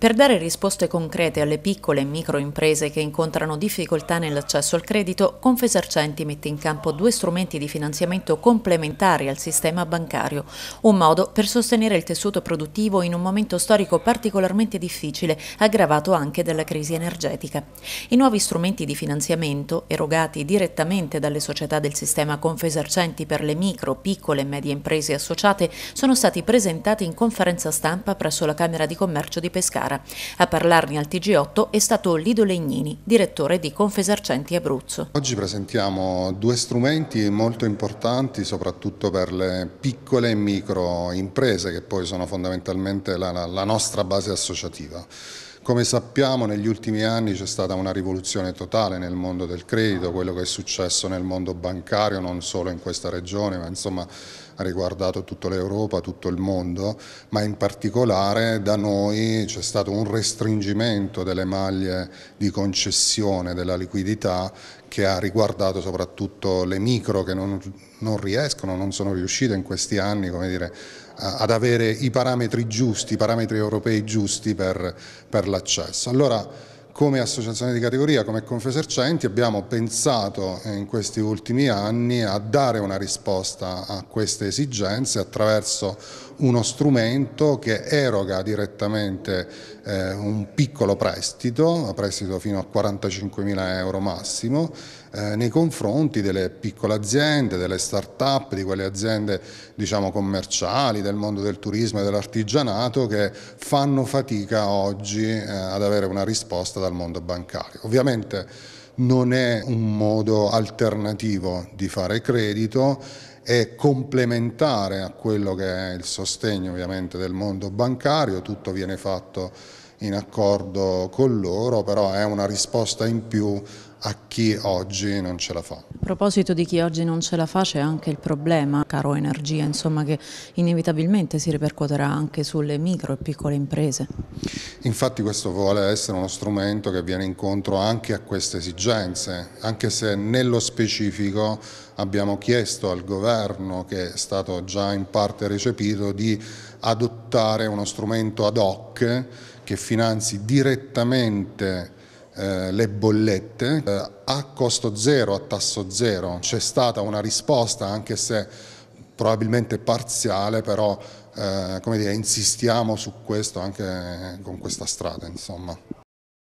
Per dare risposte concrete alle piccole e micro imprese che incontrano difficoltà nell'accesso al credito, Confesercenti mette in campo due strumenti di finanziamento complementari al sistema bancario, un modo per sostenere il tessuto produttivo in un momento storico particolarmente difficile, aggravato anche dalla crisi energetica. I nuovi strumenti di finanziamento, erogati direttamente dalle società del sistema Confesercenti per le micro, piccole e medie imprese associate, sono stati presentati in conferenza stampa presso la Camera di Commercio di Pescara Pescara. A parlarne al TG8 è stato Lido Legnini, direttore di Confesercenti Abruzzo. Oggi presentiamo due strumenti molto importanti soprattutto per le piccole e micro imprese che poi sono fondamentalmente la, la nostra base associativa. Come sappiamo negli ultimi anni c'è stata una rivoluzione totale nel mondo del credito, quello che è successo nel mondo bancario non solo in questa regione ma insomma ha riguardato tutta l'Europa, tutto il mondo, ma in particolare da noi c'è stato un restringimento delle maglie di concessione della liquidità che ha riguardato soprattutto le micro che non, non riescono, non sono riuscite in questi anni dire, ad avere i parametri giusti, i parametri europei giusti per, per l'accesso. Allora, come associazione di categoria, come Confesercenti, abbiamo pensato in questi ultimi anni a dare una risposta a queste esigenze attraverso uno strumento che eroga direttamente eh, un piccolo prestito, prestito fino a 45 mila euro massimo, eh, nei confronti delle piccole aziende, delle start-up, di quelle aziende diciamo, commerciali, del mondo del turismo e dell'artigianato che fanno fatica oggi eh, ad avere una risposta dal mondo bancario. Ovviamente non è un modo alternativo di fare credito è complementare a quello che è il sostegno ovviamente del mondo bancario, tutto viene fatto in accordo con loro, però è una risposta in più a chi oggi non ce la fa. A proposito di chi oggi non ce la fa c'è anche il problema caro energia, insomma, che inevitabilmente si ripercuoterà anche sulle micro e piccole imprese. Infatti questo vuole essere uno strumento che viene incontro anche a queste esigenze, anche se nello specifico abbiamo chiesto al governo governo, che è stato già in parte recepito, di adottare uno strumento ad hoc che finanzi direttamente eh, le bollette eh, a costo zero, a tasso zero. C'è stata una risposta, anche se probabilmente parziale, però eh, come dire, insistiamo su questo anche con questa strada. Insomma.